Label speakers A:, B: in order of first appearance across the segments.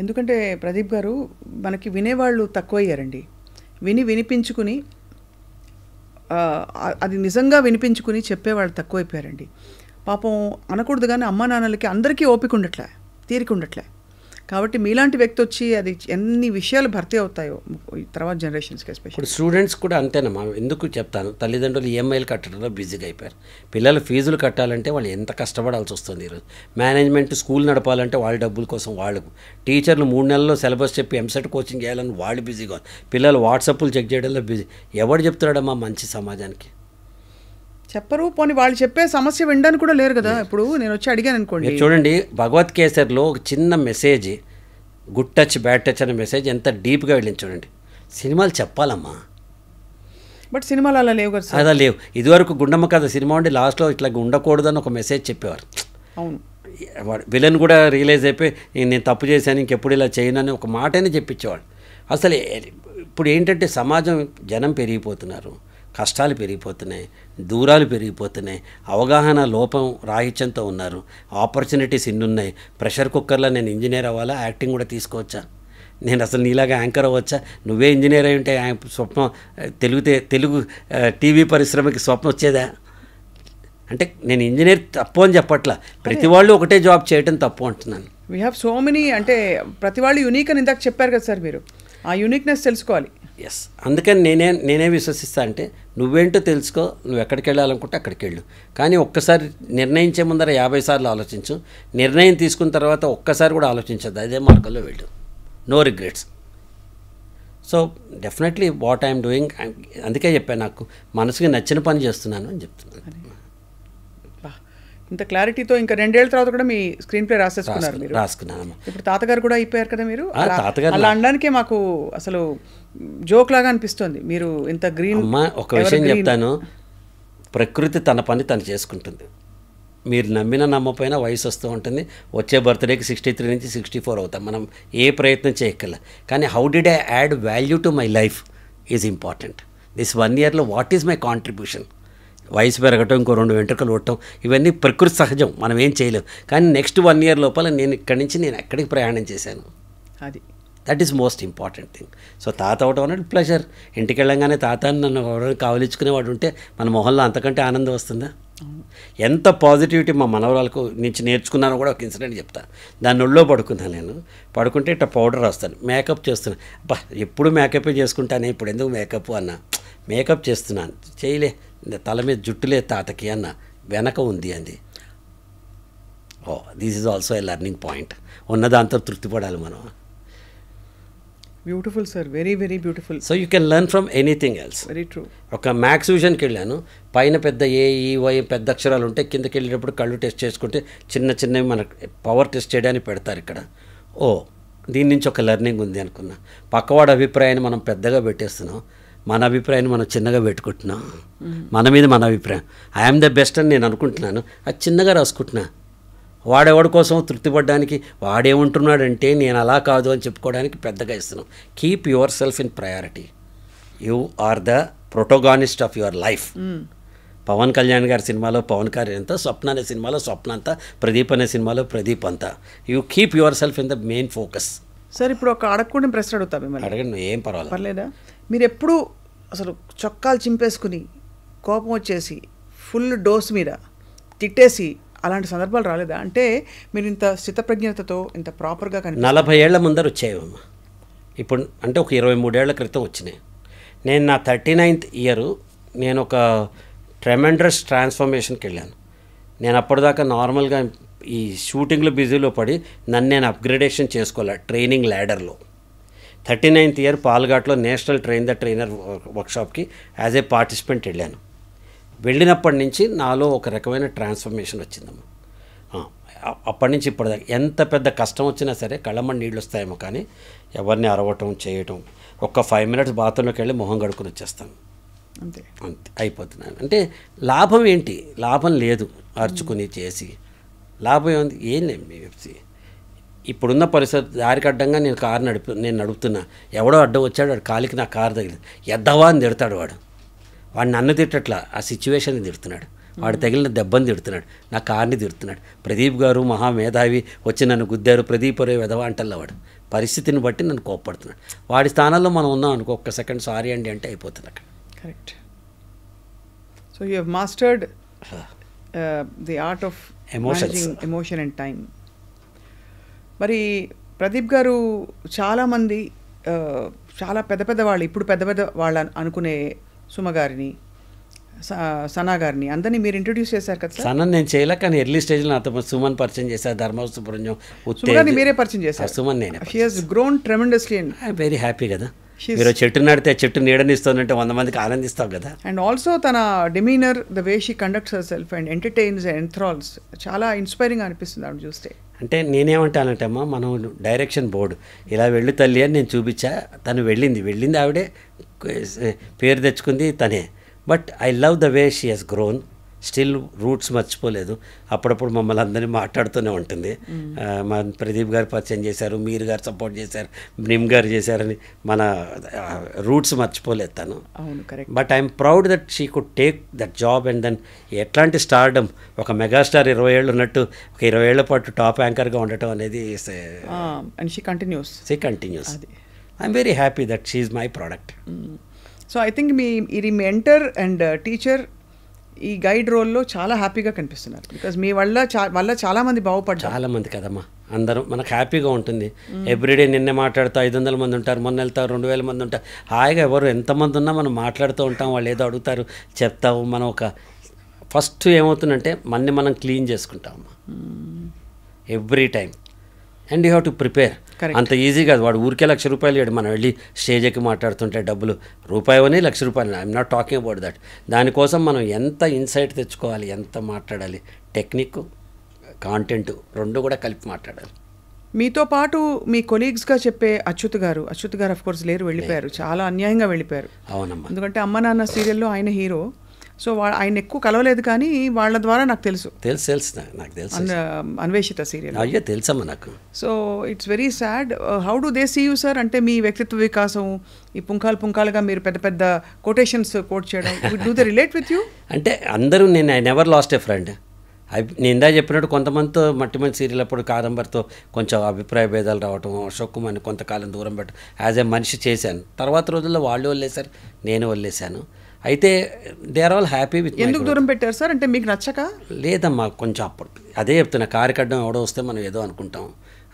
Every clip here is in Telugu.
A: ఎందుకంటే ప్రదీప్ గారు మనకి వినేవాళ్ళు తక్కువయ్యారండి విని వినిపించుకుని అది నిజంగా వినిపించుకుని చెప్పేవాళ్ళు తక్కువైపోయారండి పాపం అనకూడదు కానీ అమ్మ నాన్నలకి అందరికీ ఓపిక ఉండట్లే తీరికుండట్లే ఉండట్లే కాబట్టి మీలాంటి వ్యక్తి వచ్చి అది ఎన్ని విషయాలు భర్తీ అవుతాయో తర్వాత జనరేషన్స్కి ఎస్పెషల్ స్టూడెంట్స్
B: కూడా అంతేనమ్మా ఎందుకు చెప్తాను తల్లిదండ్రులు ఈఎంఐలు e కట్టడంలో బిజీగా అయిపోయారు పిల్లలు ఫీజులు కట్టాలంటే వాళ్ళు ఎంత కష్టపడాల్సి వస్తుంది ఈరోజు మేనేజ్మెంట్ స్కూల్ నడపాలంటే వాళ్ళ డబ్బుల కోసం వాళ్ళకు టీచర్లు మూడు నెలల్లో సిలబస్ చెప్పి ఎంసెట్ కోచింగ్ చేయాలని వాళ్ళు బిజీగా పిల్లలు వాట్సాప్లు చెక్ చేయడంలో బిజీ ఎవడు చెప్తున్నాడమ్మా మంచి
A: సమాజానికి చెప్పరు పోనీ వాళ్ళు చెప్పే సమస్య వినడానికి కూడా లేరు కదా ఇప్పుడు నేను వచ్చి అడిగాను అనుకోండి చూడండి
B: భగవత్ కేసర్లో ఒక చిన్న message good touch bad touch అనే మెసేజ్ ఎంత డీప్గా వెళ్ళింది చూడండి సినిమాలు చెప్పాలమ్మా
A: బట్ సినిమాలు అలా లేవు కదా అలా
B: లేవు ఇదివరకు గుండమ్మ కథ సినిమా ఉండి లాస్ట్లో ఇట్లా ఉండకూడదని ఒక మెసేజ్ చెప్పేవారు అవును విలన్ కూడా రియలైజ్ అయిపోయి నేను తప్పు చేశాను ఇంకెప్పుడు ఇలా చేయను అని ఒక మాటనే చెప్పించేవాడు అసలు ఇప్పుడు ఏంటంటే సమాజం జనం పెరిగిపోతున్నారు కష్టాలు పెరిగిపోతున్నాయి దూరాలు పెరిగిపోతున్నాయి అవగాహన లోపం రాహిత్యంతో ఉన్నారు ఆపర్చునిటీస్ ఇన్నున్నాయి ప్రెషర్ కుక్కర్లో నేను ఇంజనీర్ అవ్వాలా యాక్టింగ్ కూడా తీసుకోవచ్చా నేను అసలు నీలాగా యాంకర్ అవ్వచ్చా నువ్వే ఇంజనీర్ అయి ఉంటే స్వప్నం తెలుగుతే తెలుగు టీవీ పరిశ్రమకి స్వప్నం వచ్చేదా అంటే నేను ఇంజనీర్ తప్పు అని చెప్పట్లా ప్రతి వాళ్ళు ఒకటే జాబ్ చేయటం తప్పు అంటున్నాను
A: వీ హ్యావ్ సో మెనీ అంటే ప్రతి వాళ్ళు యూనిక్ అని ఇందాక చెప్పారు కదా సార్ మీరు ఆ యూనిక్నెస్ తెలుసుకోవాలి ఎస్
B: అందుకని నేనే నేనే విశ్వసిస్తా అంటే నువ్వేంటో తెలుసుకో నువ్వు ఎక్కడికి వెళ్ళాలనుకుంటే అక్కడికి వెళ్ళు కానీ ఒక్కసారి నిర్ణయించే ముందర యాభై సార్లు ఆలోచించు నిర్ణయం తీసుకున్న తర్వాత ఒక్కసారి కూడా ఆలోచించద్దు అదే మార్గంలో వెళ్ళు no regrets so definitely what I'm doing అందుకే చెప్పాను నాకు మనసుకి నచ్చిన పని చేస్తున్నాను
A: అని చెప్తున్నాను ఇంత క్లారిటీతో ఇంకా రెండేళ్ల తర్వాత కూడా మీ స్క్రీన్ ప్లే రాసేసుకున్నారు మీరు రాసుకున్నాను ఇప్పుడు తాతగారు కూడా అయిపోయారు కదా మీరు తాతగారు అలా అనడానికే మాకు అసలు జోక్ లాగా అనిపిస్తుంది మీరు ఇంత గ్రీన్ ఒక విషయం చెప్తాను
B: ప్రకృతి తన పని తను చేసుకుంటుంది మీరు నమ్మిన నమ్మపైన వయసు వస్తూ ఉంటుంది వచ్చే బర్త్డేకి సిక్స్టీ త్రీ నుంచి సిక్స్టీ ఫోర్ అవుతాం మనం ఏ ప్రయత్నం చేయగల కానీ how did I add value to my life is important this one ఇయర్లో వాట్ ఈజ్ మై కాంట్రిబ్యూషన్ వయసు పెరగటం ఇంకో రెండు వెంట్రుకలు ఉండటం ఇవన్నీ ప్రకృతి సహజం మనం ఏం చేయలేం కానీ నెక్స్ట్ వన్ ఇయర్ లోపల నేను ఇక్కడి నుంచి నేను ఎక్కడికి ప్రయాణం చేశాను అది that is most important thing so తాత అవటం అనేది ప్లెజర్ ఇంటికి వెళ్ళంగానే తాతని నన్ను ఎవరైనా కావలించుకునేవాడు ఉంటే మన మొహంలో అంతకంటే ఆనందం వస్తుందా ఎంత పాజిటివిటీ మా మనవరాలకు నుంచి నేర్చుకున్నాను కూడా ఒక ఇన్సిడెంట్ చెప్తాను దాని ఒళ్ళో పడుకున్నాను నేను పడుకుంటే ఇట్లా పౌడర్ వస్తాను మేకప్ చేస్తున్నాను అబ్బా ఎప్పుడు మేకప్ చేసుకుంటానే ఇప్పుడు ఎందుకు మేకప్ అన్న మేకప్ చేస్తున్నాను చేయలే తల మీద జుట్టులే తాతకి అన్న వెనక ఉంది అంది oh this is also a learning point ఉన్న దాంతో తృప్తిపడాలి మనం
A: beautiful sir very very beautiful
B: so you can learn from anything else very true ఒక మ్యాథ్స్ విజన్కి వెళ్ళాను పైన పెద్ద ఏ ఈ వై పెద్ద అక్షరాలు ఉంటాయి కిందకి వెళ్ళేటప్పుడు కళ్ళు టెస్ట్ చేసుకుంటే చిన్న చిన్నవి మన పవర్ టెస్ట్ చేయడానికి పెడతారు ఇక్కడ ఓ దీని నుంచి ఒక లెర్నింగ్ ఉంది అనుకున్నా పక్కవాడి అభిప్రాయాన్ని మనం పెద్దగా పెట్టేస్తున్నాం మన అభిప్రాయాన్ని మనం చిన్నగా పెట్టుకుంటున్నాం మన మీద మన అభిప్రాయం ఐఎమ్ ద బెస్ట్ అని నేను అనుకుంటున్నాను అది చిన్నగా రాసుకుంటున్నా వాడెవడి కోసం తృప్తి పడడానికి వాడేమంటున్నాడంటే నేను అలా కాదు అని చెప్పుకోవడానికి పెద్దగా ఇస్తున్నాం keep your self in priority you are the protagonist of your life Pawan Kalyan గారి సినిమాలో పవన్ కళ్యాణ్ అంతా స్వప్న అనే సినిమాలో స్వప్న అంతా ప్రదీప్ అనే సినిమాలో ప్రదీప్ అంతా you keep your self in the main focus
A: sir ఇప్పుడు ఒక అడగకుండా ప్రశ్న అడుగుతా మిమ్మల్ని అడగండి ఏం పర్వాలేదు పర్లేదా మీరు ఎప్పుడు అసలు చొక్కాలు చింపేసుకుని కోపం వచ్చేసి ఫుల్ డోస్ మీద తిట్టేసి అలాంటి సందర్భాలు రాలేదా అంటే మీరు ఇంత స్థితప్రజ్ఞతతో ఇంత ప్రాపర్గా కానీ నలభై ఏళ్ల
B: ముందర వచ్చాయమ్మా ఇప్పుడు అంటే ఒక ఇరవై మూడేళ్ల క్రితం వచ్చినాయి నేను నా థర్టీ నైన్త్ ఇయరు నేను ఒక ట్రెమెండ్రస్ ట్రాన్స్ఫర్మేషన్కి వెళ్ళాను నేను అప్పటిదాకా నార్మల్గా ఈ షూటింగ్లో బిజీలో పడి నన్ను నేను అప్గ్రేడేషన్ చేసుకోవాలి ట్రైనింగ్ ల్యాడర్లో థర్టీ నైన్త్ ఇయర్ పాల్ఘాట్లో నేషనల్ ట్రైన్ ద ట్రైనర్ వర్క్షాప్కి యాజ్ ఏ పార్టిసిపెంట్ వెళ్ళాను వెళ్ళినప్పటి నుంచి నాలో ఒక రకమైన ట్రాన్స్ఫర్మేషన్ వచ్చిందమ్మ అప్పటి నుంచి ఇప్పటిదాకా ఎంత పెద్ద కష్టం వచ్చినా సరే కళ్ళమ్మని నీళ్ళు వస్తాయేమో కానీ ఎవరిని అరవటం చేయటం ఒక్క ఫైవ్ మినిట్స్ బాత్రూంలోకి వెళ్ళి మొహం కడుక్కుని వచ్చేస్తాను అంతే అంతే అయిపోతున్నాను అంటే లాభం ఏంటి లాభం లేదు అర్చుకుని చేసి లాభం ఏముంది ఏం లేదు మీ వెబ్సీ ఇప్పుడున్న పరిస్థితి దారికి అడ్డంగా నేను కారు నడిపి నేను నడుపుతున్నా ఎవడో అడ్డం వచ్చాడు వాడు కాలికి నా కారు తగిలింది ఎద్దవా అని తిడతాడు వాడు వాడు నన్ను తిట్టట్లా ఆ సిచ్యువేషన్ని తిడుతున్నాడు వాడు తగిలిన దెబ్బని తిడుతున్నాడు నా కారుని తిడుతున్నాడు ప్రదీప్ గారు మహామేధావి వచ్చి నన్ను గుద్దారు ప్రదీప్ రే విధవా అంటల్లా వాడు పరిస్థితిని బట్టి నన్ను కోప్పడుతున్నాడు వాడి స్థానంలో మనం ఉన్నాం అనుకో ఒక్క సెకండ్ సారీ అండి అంటే అయిపోతుంది అక్కడ
A: correct so you mastered the art of emotion emotion and time మరి ప్రదీప్ గారు చాలామంది చాలా పెద్ద పెద్ద వాళ్ళు ఇప్పుడు పెద్ద పెద్ద వాళ్ళు అనుకునే సుమ గారిని సనా గారిని అందరినీ మీరు ఇంట్రడ్యూస్ చేశారు కదా సనా
B: నేను చేయలే కానీ ఎర్లీ స్టేజ్లో నాతో సుమన్ పరిచయం చేశారు ధర్మవ సుబ్రహ్మణ్యం సుమన్ మీరే పరిచయం చేశారు సుమన్ నేను he's grown tremendously I'm very happy కదా మీరు చెట్టు నడితే చెట్టు నీడనిస్తుందంటే వంద మందికి ఆనందిస్తావు కదా
A: అండ్ ఆల్సో తన demeanour the way she conducts her self and entertains enthralls చాలా ఇన్స్పైరింగ్ అనిపిస్తుంది ఆవిడ చూస్తే
B: అంటే అమ్మ మనం డైరెక్షన్ బోర్డు ఇలా వెళ్ళి తల్లి అని నేను చూపించా తను వెళ్ళింది వెళ్ళింది ఆవిడే పేరు తెచ్చుకుంది తనే but I love the way she has grown still roots మర్చిపోలేదు అప్పుడప్పుడు మమ్మల్ని అందరినీ మాట్లాడుతూనే ఉంటుంది మా ప్రదీప్ గారు పరిచయం చేశారు మీరు గారు సపోర్ట్ చేశారు నిమ్ గారు చేశారని మన రూట్స్ మర్చిపోలేదు తను but I'm proud that she could take that job and then ఎట్లాంటి స్టార్డమ్ ఒక మెగాస్టార్ ఇరవై ఏళ్ళు ఉన్నట్టు ఒక ఇరవై ఏళ్ల పాటు టాప్ యాంకర్గా ఉండటం అనేది continues see continues I'm very happy that she is my product
A: so I think me ఇది మెంటర్ అండ్ టీచర్ ఈ గైడ్ రోల్లో చాలా హ్యాపీగా కనిపిస్తున్నారు బికాజ్ మీ వల్ల వల్ల చాలా మంది బాగుపడ్డారు చాలా మంది కదమ్మా
B: అందరం మనకు హ్యాపీగా ఉంటుంది ఎవ్రీడే నిన్నే మాట్లాడుతూ ఐదు వందల మంది ఉంటారు మొన్న వెళ్తారు రెండు వేల మంది ఉంటారు హాయిగా ఎవరు ఎంతమంది ఉన్నా మనం మాట్లాడుతూ ఉంటాం వాళ్ళు ఏదో అడుగుతారు చెప్తావు మనం ఒక ఫస్ట్ ఏమవుతుందంటే మన్ని మనం క్లీన్ చేసుకుంటాం every time and you have to prepare అంత ఈజీ కాదు వాడు ఊరికే లక్ష రూపాయలు ఇవ్వడు మనం వెళ్ళి స్టేజ్ ఎక్కి మాట్లాడుతుంటే డబ్బులు రూపాయని లక్ష రూపాయలు I'm not talking about that దానికోసం మనం ఎంత ఇన్సైట్ తెచ్చుకోవాలి ఎంత మాట్లాడాలి టెక్నిక్ కాంటెంట్ రెండు కూడా కలిపి మాట్లాడాలి
A: మీతో పాటు మీ కొలీగ్స్గా చెప్పే అచ్యుత్ గారు అచ్యుత్ గారు అఫ్ కోర్స్ లేరు వెళ్ళిపోయారు చాలా అన్యాయంగా వెళ్ళిపోయారు అవునమ్మా ఎందుకంటే అమ్మ నాన్న సీరియల్లో ఆయన హీరో సో ఆయన ఎక్కువ కలవలేదు కానీ వాళ్ళ ద్వారా నాకు తెలుసు
B: తెలుసు తెలుసు నాకు తెలుసు
A: అన్వేషిత సీరియల్ అయ్యో తెలుసమ్మా నాకు so it's very sad how do they see you sir అంటే మీ వ్యక్తిత్వ వికాసం ఈ పుంకాలు పుంకాలుగా మీరు పెద్ద పెద్ద కొటేషన్స్ కోట్ చేయడం do the relate with you
B: అంటే అందరూ నేను I never lost a friend నేను ఇందా చెప్పినట్టు కొంతమందితో మట్టి మంచి సీరియల్ అప్పుడు కాదంబర్తో కొంచెం అభిప్రాయ భేదాలు రావటం అశోకం అని కొంతకాలం దూరం పెట్టడం యాజ్ ఏ మనిషి చేశాను తర్వాత రోజుల్లో వాళ్ళు వదిలేశారు నేను వదిలేశాను అయితే they are all happy with ఎందుకు దూరం
A: పెట్టారు సార్ అంటే మీకు నచ్చక
B: లేదమ్మా కొంచెం అప్పుడు అదే చెప్తున్నా కట్టడం ఎవడో వస్తే మనం ఏదో అనుకుంటాం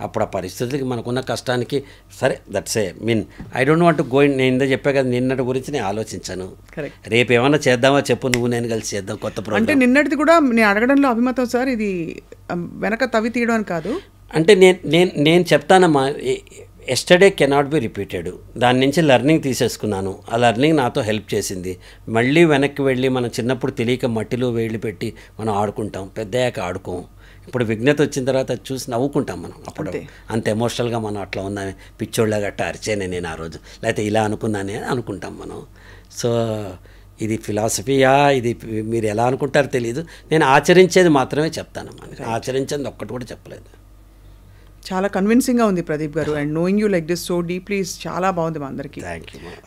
B: అప్పుడు ఆ పరిస్థితులకి మనకున్న కష్టానికి సరే that's a mean I don't want going నేను ఇందా చెప్పా కదా నిన్నటి గురించి నేను ఆలోచించాను రేపు ఏమైనా చేద్దామా చెప్పు నువ్వు నేను కలిసి చేద్దాం కొత్త అంటే
A: నిన్నటిది కూడా నేను అడగడంలో అభిమతం సార్ ఇది వెనక తవ్వి తీయడం కాదు
B: అంటే నేను నేను నేను చెప్తానమ్మా ఎస్టర్డే కెనాట్ బి రిపీటెడ్ దాని నుంచి లెర్నింగ్ తీసేసుకున్నాను ఆ లెర్నింగ్ నాతో హెల్ప్ చేసింది మళ్ళీ వెనక్కి వెళ్ళి మనం చిన్నప్పుడు తెలియక మట్టిలో వేళ్ళు పెట్టి మనం ఆడుకుంటాం పెద్దయ్యాక ఆడుకోం ఇప్పుడు విఘ్నత వచ్చిన తర్వాత చూసి నవ్వుకుంటాం మనం అప్పుడు అంత ఎమోషనల్గా మనం అట్లా ఉన్నా పిచ్చోళ్ళ గట్ట అరిచేనే నేను ఆ రోజు లేకపోతే ఇలా అనుకున్నానే అనుకుంటాం మనం సో ఇది ఫిలాసఫీయా ఇది మీరు ఎలా అనుకుంటారో తెలియదు నేను ఆచరించేది మాత్రమే చెప్తాను ఆచరించేది ఒక్కటి కూడా చెప్పలేదు
A: చాలా కన్విన్సింగ్గా ఉంది ప్రదీప్ గారు and knowing you like this so deeply చాలా బాగుంది మా అందరికీ